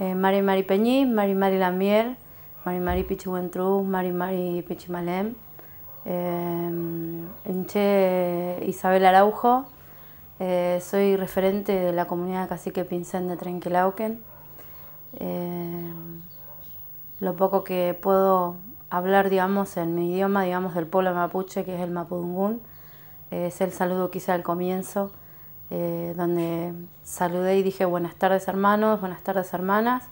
eh, Mari Mari Peñi, Mari Mari Lamier, Mari Mari Pichihuentru, Mari Mari Pichimalem, eh, Enche Isabel Araujo, eh, soy referente de la comunidad Cacique Pincén de Trenquelauquen. Eh, lo poco que puedo hablar, digamos, en mi idioma, del pueblo mapuche, que es el mapudungún, es el saludo quizá al comienzo. Eh, donde saludé y dije buenas tardes hermanos, buenas tardes hermanas,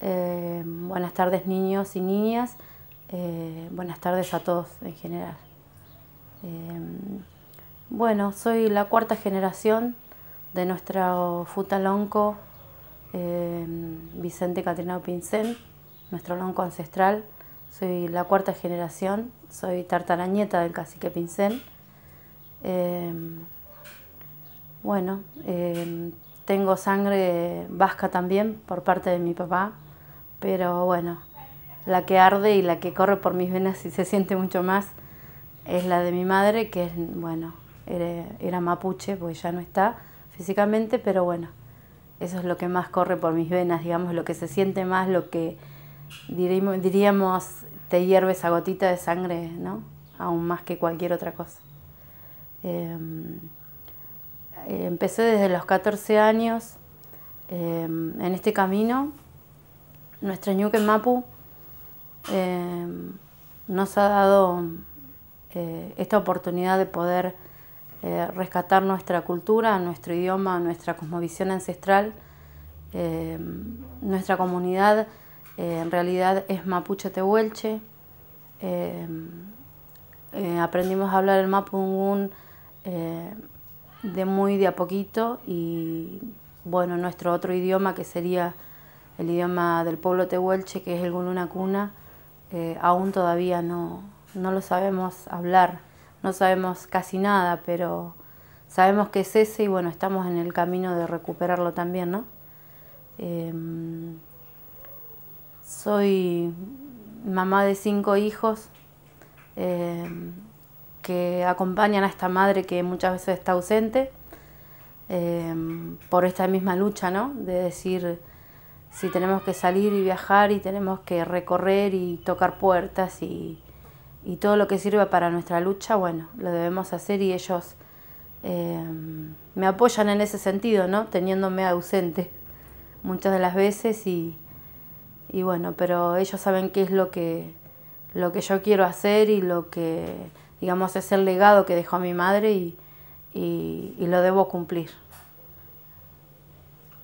eh, buenas tardes niños y niñas, eh, buenas tardes a todos en general. bueno, soy la cuarta generación de nuestro futalonco Vicente Catrinao Pincén, nuestro lonco ancestral. Soy la cuarta generación, soy tartarañeta del cacique Pincén. Bueno, em, tengo sangre vasca también por parte de mi papá, pero bueno, la que arde y la que corre por mis venas y se siente mucho más es la de mi madre, que es, bueno, era, mapuche, pues ya no está físicamente, pero bueno, eso es lo que más corre por mis venas, digamos, lo que se siente más, lo que diríamos, diríamos te hierve esa gotita de sangre, ¿no? Aún más que cualquier otra cosa. Em, eh, empecé desde los 14 años em, en este camino. Nuestra ñuque Mapu em, nos ha dado eh, esta oportunidad de poder eh, rescatar nuestra cultura, nuestro idioma, nuestra cosmovisión ancestral. Em, nuestra comunidad en realidad es mapuche tehuelche. aprendimos a hablar el mapungún de muy de a poquito y bueno, nuestro otro idioma que sería el idioma del pueblo tehuelche, que es el Guluna Cuna, eh, aún todavía no, no lo sabemos hablar, no sabemos casi nada, pero sabemos que es ese y bueno, estamos en el camino de recuperarlo también, ¿no? Em, soy mamá de cinco hijos. Em, que acompañan a esta madre que muchas veces está ausente eh, por esta misma lucha, ¿no? De decir si tenemos que salir y viajar y tenemos que recorrer y tocar puertas y, todo lo que sirva para nuestra lucha, bueno, lo debemos hacer y ellos eh, me apoyan en ese sentido, ¿no? Teniéndome ausente muchas de las veces y, bueno, pero ellos saben qué es lo que, lo que yo quiero hacer y lo que digamos, es el legado que dejó mi madre y, lo debo cumplir.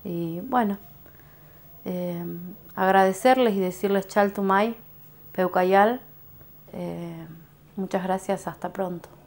Y bueno, eh, agradecerles y decirles chal tumay, peucayal, eh, muchas gracias, hasta pronto.